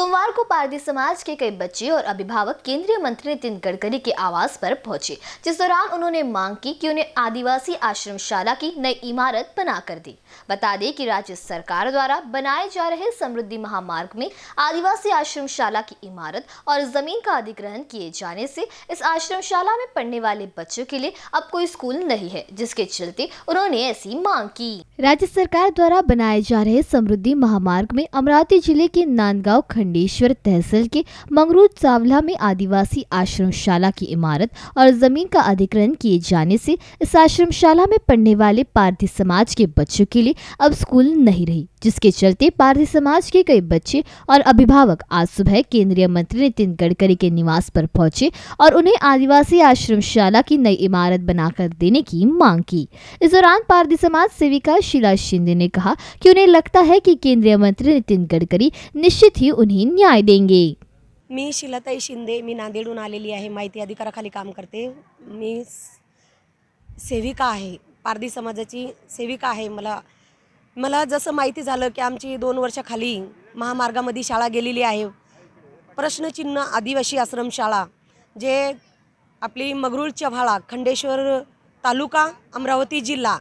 सोमवार को पारदी समाज के कई बच्चे और अभिभावक केंद्रीय मंत्री नितिन गडकरी के आवास पर पहुंचे जिस दौरान उन्होंने मांग की कि उन्हें आदिवासी आश्रमशाला की नई इमारत बना कर दी बता दें कि राज्य सरकार द्वारा बनाए जा रहे समृद्धि महामार्ग में आदिवासी आश्रमशाला की इमारत और जमीन का अधिग्रहण किए जाने से इस आश्रमशाला में पढ़ने वाले बच्चों के लिए अब कोई स्कूल नहीं है जिसके चलते उन्होंने ऐसी मांग की राज्य सरकार द्वारा बनाए जा रहे समृद्धि महामार्ग में अमरावती जिले के नांदगांव खंड मंडेश्वर तहसील के मंगरूद चावला में आदिवासी आश्रमशाला की इमारत और जमीन का अधिग्रहण किए जाने से इस आश्रमशाला में पढ़ने वाले पारधी समाज के बच्चों के लिए अब स्कूल नहीं रही जिसके चलते पारधी समाज के कई बच्चे और अभिभावक आज सुबह केंद्रीय मंत्री नितिन गडकरी के निवास पर पहुंचे और उन्हें आदिवासी आश्रमशाला की नई इमारत बनाकर देने की मांग की इस दौरान पारदी समाज सेविका शीला शिंदे ने कहा कि उन्हें लगता है कि केंद्रीय मंत्री नितिन गडकरी निश्चित ही उन्हें न्याय देंगे मी शिलाताई शिंदे मी नांदेडून आलेली आहे माहिती अधिकाराखाली काम करते मी सेविका आहे पारधी समाजाची सेविका आहे मला मला जसं माहिती झालं की आमची दोन वर्षाखाली महामार्गामध्ये शाळा गेलेली आहे प्रश्नचिन्ह आदिवासी आश्रम शाळा जे आपली मगरूळ चव्हाळा खंडेश्वर तालुका अमरावती जिल्हा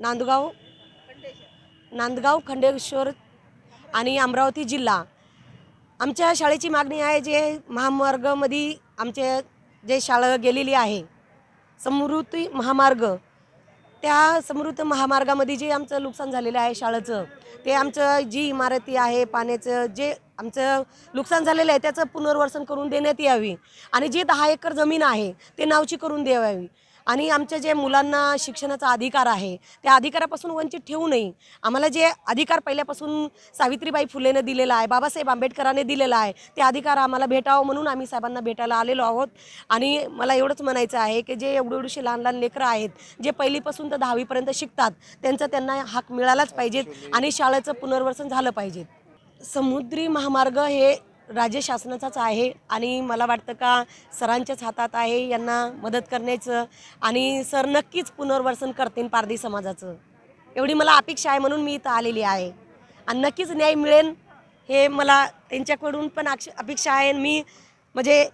नांदगाव नांदगाव खंडेश्वर आणि अमरावती जिल्हा आमच्या शाळेची मागणी आहे जे महामार्गामध्ये आमचे जे शाळा गेलेली आहे समृद्धी महामार्ग त्या समृद्ध महामार्गामध्ये जे आमचं नुकसान झालेलं आहे शाळेचं ते आमचं जी इमारती आहे पाण्याचं जे आमचं नुकसान झालेलं आहे त्याचं पुनर्वसन करून देण्यात यावी आणि जे दहा एकर जमीन आहे ते नावची करून द्यावी आणि आमच्या जे मुलांना शिक्षणाचा अधिकार आहे त्या अधिकारापासून वंचित ठेवू नये आम्हाला जे अधिकार पहिल्यापासून सावित्रीबाई फुलेने दिलेला आहे बाबासाहेब आंबेडकरांनी दिलेला आहे ते अधिकार आम्हाला भेटावं म्हणून आम्ही साहेबांना भेटायला आलेलो आहोत आणि मला एवढंच म्हणायचं आहे की जे एवढे एवढेशी लहान लहान लेकरं आहेत जे पहिलीपासून तर दहावीपर्यंत शिकतात त्यांचा त्यांना हक मिळालाच पाहिजेत आणि शाळेचं पुनर्वसन झालं पाहिजे समुद्री महामार्ग हे राज्य शासनाचाच आहे आणि मला वाटतं का सरांच्याच हातात आहे यांना मदत करण्याचं आणि सर नक्कीच पुनर्वसन करतील पारधी समाजाचं एवढी मला अपेक्षा आहे म्हणून मी इथं आलेली आहे आणि नक्कीच न्याय मिळेल हे मला त्यांच्याकडून पण अपेक्षा आहे मी म्हणजे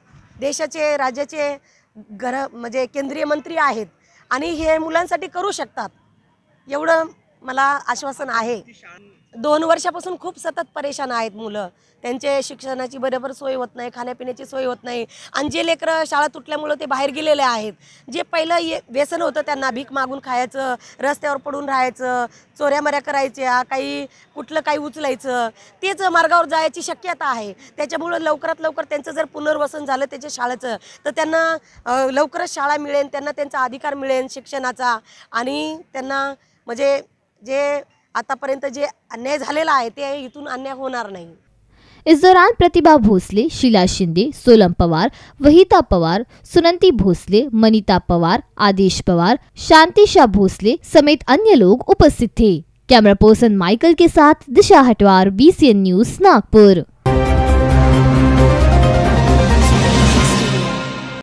देशाचे राज्याचे घर म्हणजे केंद्रीय मंत्री आहेत आणि हे मुलांसाठी करू शकतात एवढं मला आश्वासन आहे दोन वर्षापासून खूप सतत परेशान आहेत मुलं त्यांचे शिक्षणाची बरोबर सोय होत नाही खाण्यापिण्याची सोय होत नाही आणि जे लेकरं शाळा तुटल्यामुळं ते बाहेर गेलेले आहेत जे पहिलं ये व्यसन होतं त्यांना भीक मागून खायचं रस्त्यावर पडून राहायचं चोऱ्यामऱ्या करायच्या काही कुठलं काही उचलायचं तेच मार्गावर जायची शक्यता आहे त्याच्यामुळं लवकरात लवकर त्यांचं जर पुनर्वसन झालं त्याच्या शाळेचं तर त्यांना लवकरच शाळा मिळेल त्यांना त्यांचा अधिकार मिळेल शिक्षणाचा आणि त्यांना म्हणजे जे आतापर्यंत जे अन्याय झालेला आहे अन्याय होणार नाही इस दौरान प्रतिभा भोसले शीला शिंदे सोलम पवार वहीता पवार सुनंती भोसले मनीता पवार आदेश पवार शांति शाह भोसले समेत अन्य लोग उपस्थित थे कैमरा पर्सन माइकल के साथ दिशा हटवार बीसीएन न्यूज नागपुर